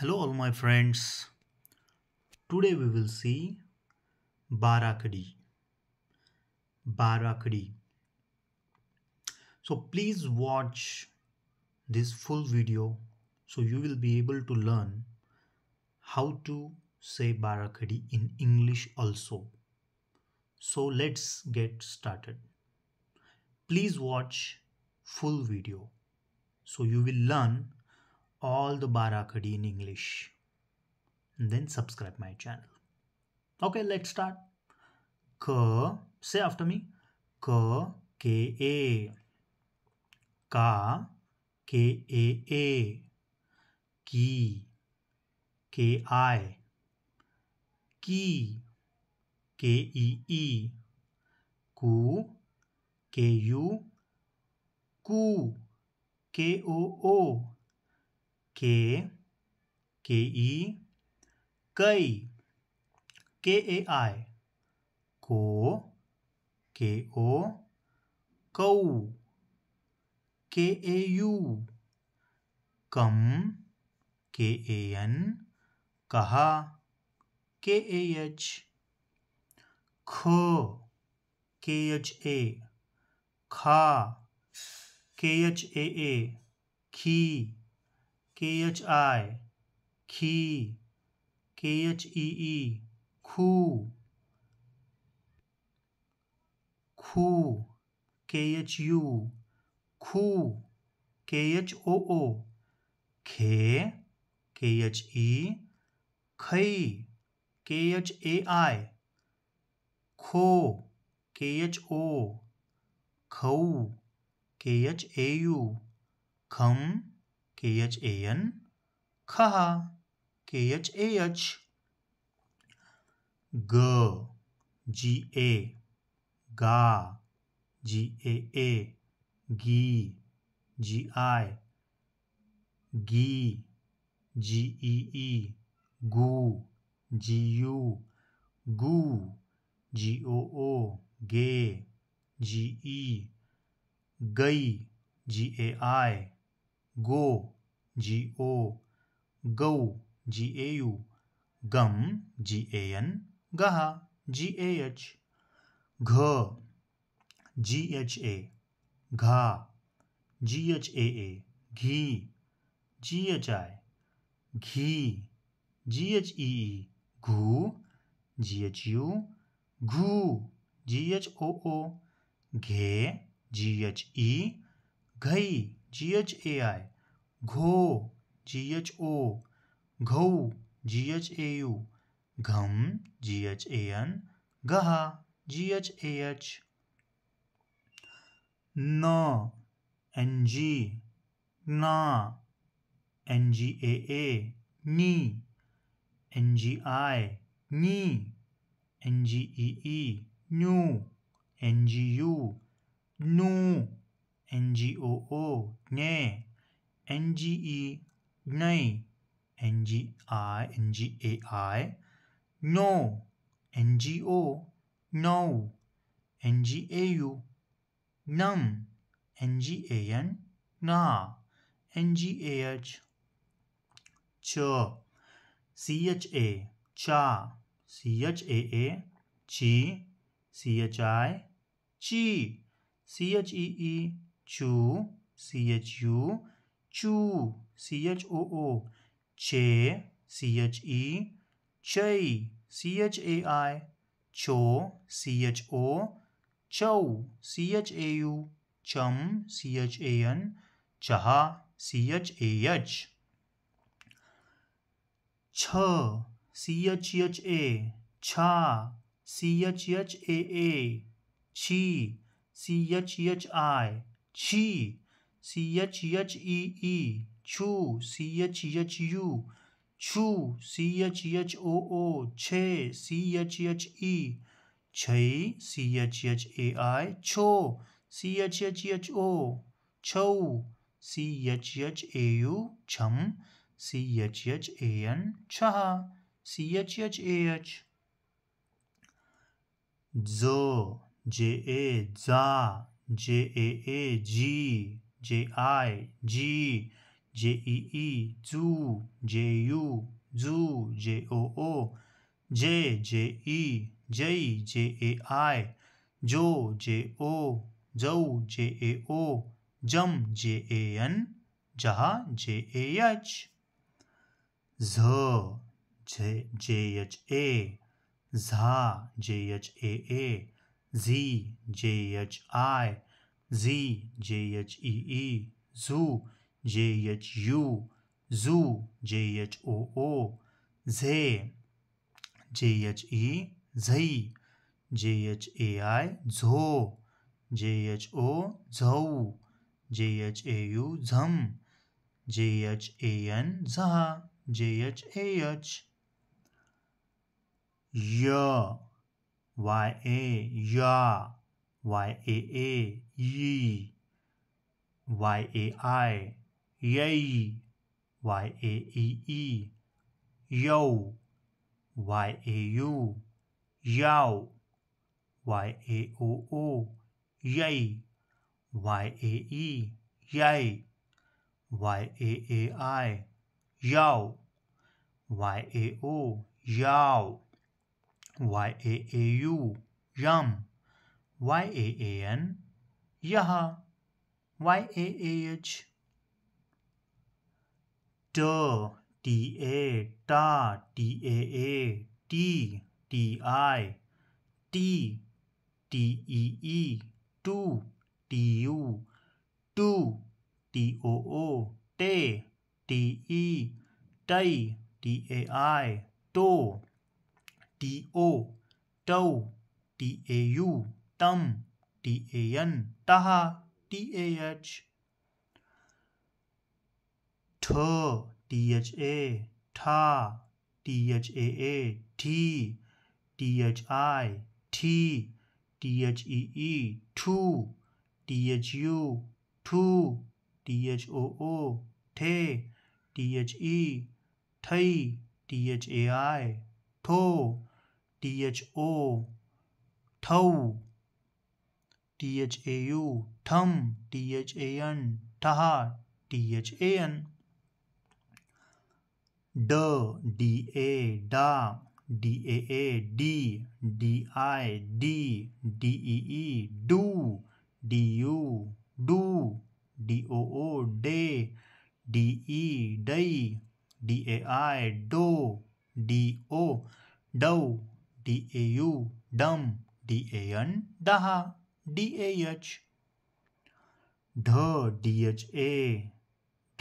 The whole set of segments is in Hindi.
Hello all my friends. Today we will see Barakadi. Barakadi. So please watch this full video so you will be able to learn how to say Barakadi in English also. So let's get started. Please watch full video so you will learn all the Barakadi in English. And then subscribe my channel. Okay, let's start. K, say after me. K, K, A. Ka, K, A, A. Ki, K, I. Ki, K, E, E. Ku, K, U. Ku, K, O, O. के के ई कई के ए आई को के ओ कौ के ए यू कम के ए एन कहा के ए एच ख के एच ए खा के एच ए ए खी K-H-I, key, K-H-E-E, cool, cool, K-H-U, K khe K-H-O-O, K, K-H-E, K, K-H-A-I, khai K-H-O, co, K-H-A-U, come, K H A N खहा के एच ए एच ग जी ए गा जी ए ए गी जी आई गी जी E E goo ji you goo ji O ओ गे जी ई गई जी A I go G O गौ जी ए यू गम जी ए एन गहा जी ए एच घ जी एच ए घा जी एच ए ए घी जी एच आई घी जी एच ई ई घू जी एच यू घू जी एच ओ ओ घे जी एच ई घई जी एच ए आई घो जी एच ओ घऊ जी एच ए यू घम जी एच ए एन गहा जी एच ए एच न एन जी ना एन जी ए ए नी एन जी आई नी एन जी ई ई न्यू एन जी यू नू एन जी ओ ओ ज्ञे एन जी ई ज्ञ N G I N G A I नो एन जी ओ नौ एन जी ए यू नम एन जी ए एन ना एन जी ए एच छ सी एच ए चा सी एच ए ए ची सी एच आई ची सी एच ई ई चू सी एच यू चू सी एच ओ ओ चे सी एच ई चई सी एच ए आई चो सी एच ओ चौ सी एच ए यू चम सी एच ए एन चहा सी एच ए एच छ सी एच एच ए छा सी एच एच ए ए छी सी एच एच आई छी सी एच एच ई ई छू सी एच एच यू छू सी एच एच ओ ओ छे सी एच एच ई छई सी एच एच ए आई छो C H H H O छऊ C H H A U छम C H H A N छह C H H A H जो जे ए जा J A A G J I G J E E Zoo J U Zoo J O O J J E J J A I Jo J O Joe J A O Jum J A N Jaha J A H Z J J H A Zha J H A A Z J H I, Z J H E E, Zoo, J H U, Zoo, J H O O, Z, J H E, Zo, J H O, Zow, J H A U, Zam, J H A N, Zaha, J H A H. Yeah ya, ya, yaa, ye, yai, yay, yaee, yo, yau, yao, yaoo, yay, yae, yay, yaai, yao, yao, yao. YAAU, yum. YAAN, yaha. YAAH. Da, da, da, daa, do, du, do, doo, de, de, day, dai, do to, tau, tau, tum, tan, taha, tah, th, tha, ta, t, thi, t, thee, to, thu, to, thoo, te, the, thi, thai, tho, T H O ठऊ टी एच ए यू ठम टी एच ए एन ठहा टी एच ए एन ड डी ए डा डी ए ए डी डी आई डी डी ई ई डू डी यू डू डी ओ ओ डे डी ई डई डी ए आई डो डी ओ डऊ डी ए यू डम डी एन दहा डी एच ढ डी एच ए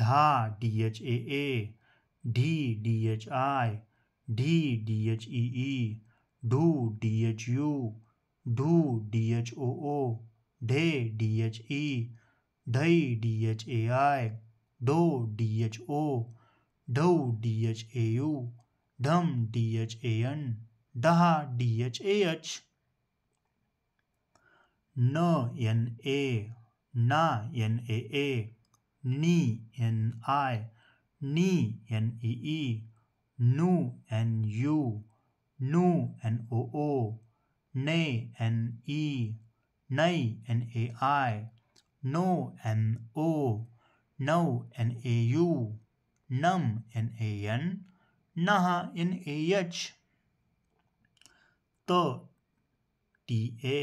धा डी एच ए ए ढी डी एच आय ढी डी एच ई ई ढू डी एच यू ढू डी एच ओ ओ ढे डी एच ई ढई डी एच ए आय ढो डी एच ओ ढऊ डी एच ए यू ढम डी एच ए एन डहा डी एच ए एच न एन ए ना एन ए ए नी एन आय नी एन ई नू एन यू नू एन ओ ओ ने एन ई नई एन ए आय नो एन ओ नौ एन ए यू नम एन ए एन नहा एन ए एच त टी ए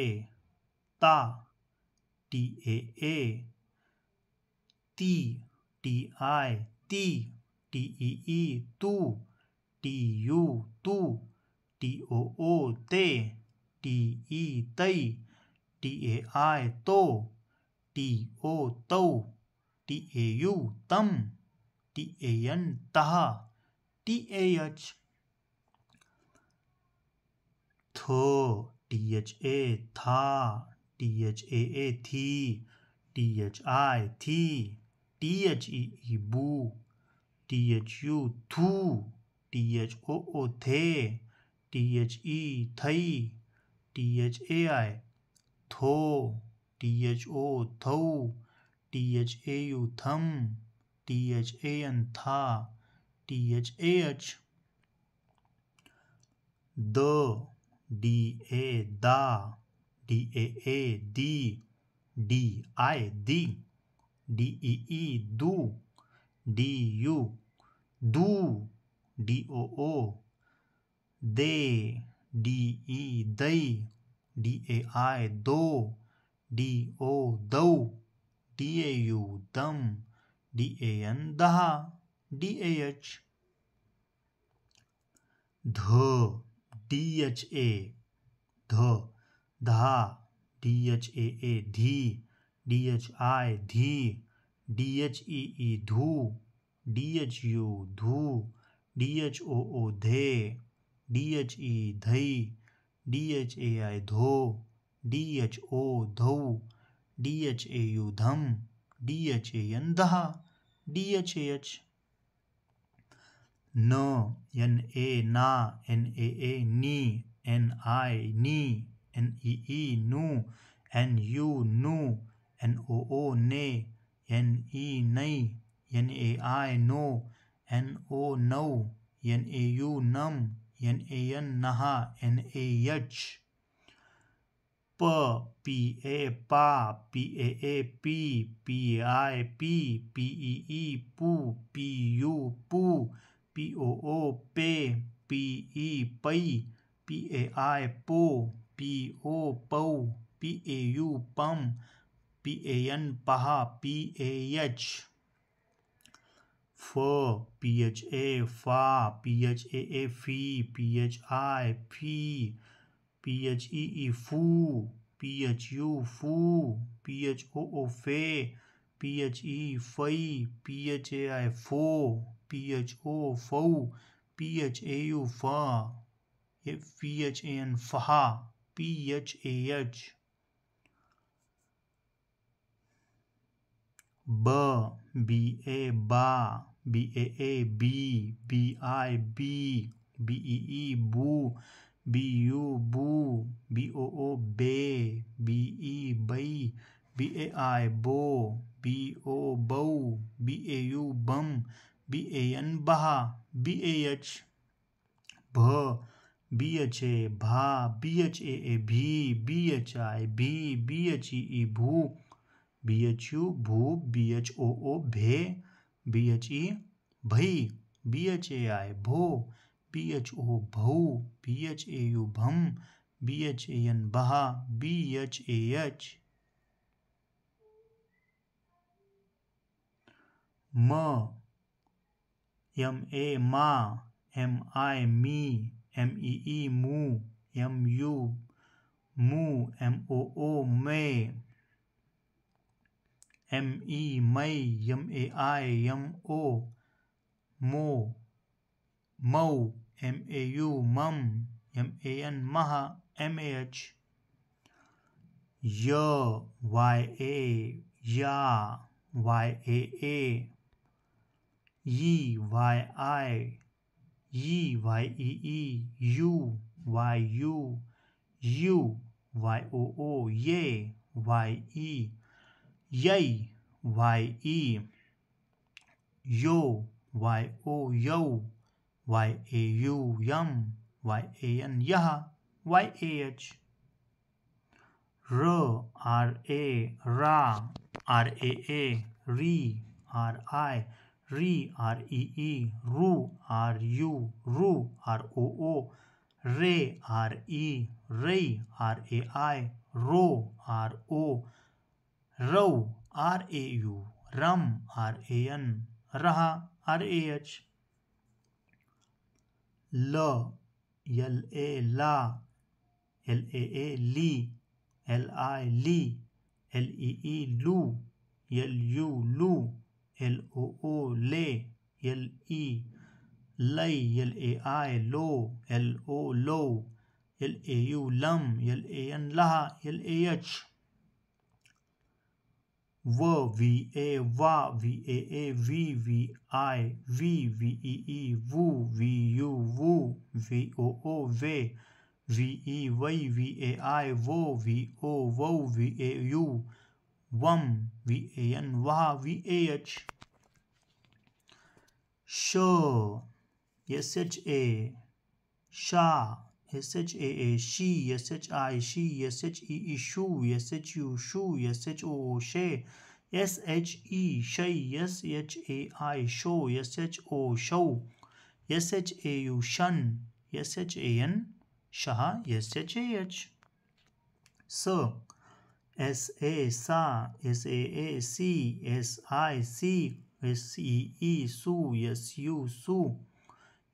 ता टी ए ए ती टी आई ती टी ई ई तू टी यू तू टी ओ ओ ते टी ई तई टी ए आई तो टी ओ तौ टी ए यू तम टी ए एन तहा टी ए एच थो टी एच ए था टी एच ए ए थी टी एच आई थी टी एच ई बू टी एच यू थू टी एच ओ ओ थे टी एच ई थई टी एच ए आई थो टी एच ओ थौ टी एच ए यू थम टी एच ए एन था टी एच ए एच द da, da, daa, do, du, do, doo, they, de, they, dai, do, do, thou, dau, them, dan, daha, dah, th, D H A ध धा डी एच ए ए धी डी एच आई धी डी एच ई ई धू डी एच यू धू डी एच ओ ओ धे डी एच ई धई डी एच ए आई धो डी एच ओ धौ डी एच ए यू धम डी एच ए एन धा डी एच ए एच न एन ए ना एन ए ए नी एन आई नी एन ई ई नू एन यू नू एन ओ ओ ने एन ई नई एन ए आई नो एन ओ नौ एन ए यू नम एन ए एन नहा एन ए एच प पी ए पा पी ए ए पी पी आई पी पी ई ई पू पी यू पू पी ओ ओ पे पी ई पई पी ए आई पो पी ओ पौ पी ए यू पम पी ए एन पहा पी ए एच फ पी एच ए फा पी एच ए ए फी पी एच आई फी पी एच ई ई फू पी एच यू फू पी एच ओ ओ फे पी एच ई फई पी एच ए आई फो पी एच ओ फऊ पी एच ए यू फ ये पी एच ए एन फहा पी एच ए एच ब बी ए बा बी ए ए बी बी आई बी बी ई ई बू बी यू बू बी ओ ओ बे बी ई बई बी ए आई बो बी ओ बऊ बी ए यू बम बी ए एन बहा बी ए एच भ बी एच ए भा बी एच ए ए भी बी एच आई भी बी एच ई ई भू बी एच यू भू बी एच ओ ओ भे बी एच ई भई बी एच ए आई भो बी एच ओ भऊ बी एच ए यू भम बी एच ए एन बहा बी एच ए एच म यम ए मा एम आई मी एम ई ई मू एम यू मू एम ओ ओ मे एम ई मई M A I M O मो मऊ एम ए यू मम एम ए एन महा एम ए एच य वाई ए या Y A A E y i e y e e u y u u y o o ye y e yay y e yo y o yo y a u yum y a n yah y a h r r a ra r a a re r i री आर ई ई रू आर यू रू आर ओ ओ रे आर ई रई आर ए आई रो आर ओ रौ आर ए यू रम आर ए एन रहा आर ए एच ल एल ए ला एल ए ए ली एल आई ली एल ई ई लू एल यू लू एल ओ ओ ले एल ई लई एल ए आई लो एल ओ लो एल ए यू लम एल ए एन लहा एल ए एच व वी ए वा वी ए ए वी वी आई वी वी ई ई वू वी यू वू वी ओ ओ वे वी ई वई वी ए आई वो वी ओ वो वी ए यू वम वी ए एन वाह वी ए एच शो एस एच ए शा एस एच ए ए शी एस एच आई शी एस एच ई ई शू एस एच यू शू एस एच ओ ओ शे एस एच ई शई एस एच ए आई शो एस एच ओ शौ एस एच ए यू शन एस एच ए एन शाह एस एच ए एच स S A SA, S A A C, S I C, S E E SU, S U SU,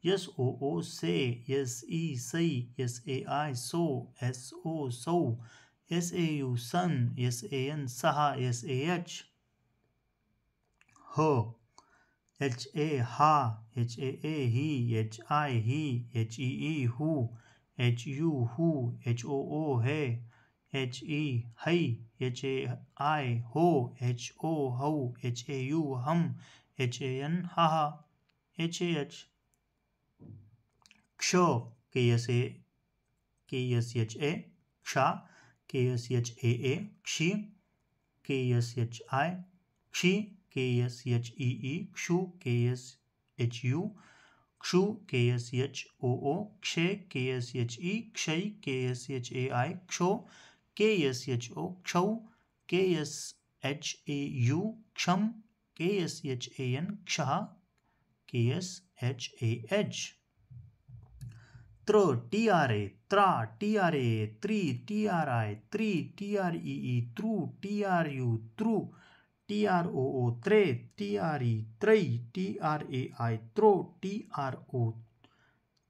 S O O SE, S E SEI, S A I SO, S O SO, S A U SUN, S A N SAHA, S A H, H, H A HA, H A A HE, H I HE, H E E HU, H U HU, H O O HE, H E हई एच ए आय हो एच ओ हौ एच ए यू हम एच ए एन हाहा एच एच क्ष के एस ए के एस एच ए क्षा के एस एच ए ए क्षी के एस एच आय क्षी के एस एच ई ई क्षु के एस एच यू क्षु के एस एच ओ ओ क्षे के एस एच ई क्षई के एस एच ए आई क्षो के एस एच ओ क्षौ K S H A U क्षम K S H A N क्ष K S H A H त्र टी आर ए त्रा टी आर ए त्रि टी आर आई त्रि टी आर ई ई त्रु टी आर यू त्रु टी आर ओ ओ त्रे टी आर ई त्रै टी आर ए आई त्रो टी आर ओ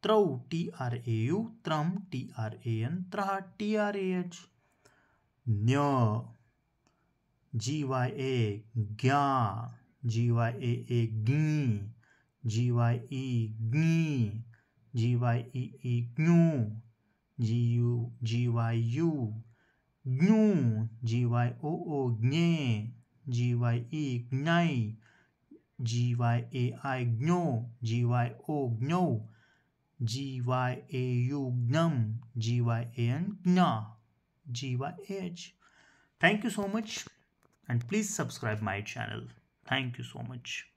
त्रौ टी आर ए यू त्रम टी आर ए एन त्रा टी आर ए एच ज्ञ जी वाई ए ज्ञा जी वाई ए ए गी जी वाई ई गी जी वाई ई ई ग्यू G U G Y U ग्यू जी वाई ओ ओ ज्ञे जी वाई ई ज्ञाई जी वाई ए आई ज्ञो जी वाई ओ ज्ञो जी वाई ए यू ज्ञम जी वाई ए एन ज्ञा GYH. Thank you so much and please subscribe my channel. Thank you so much.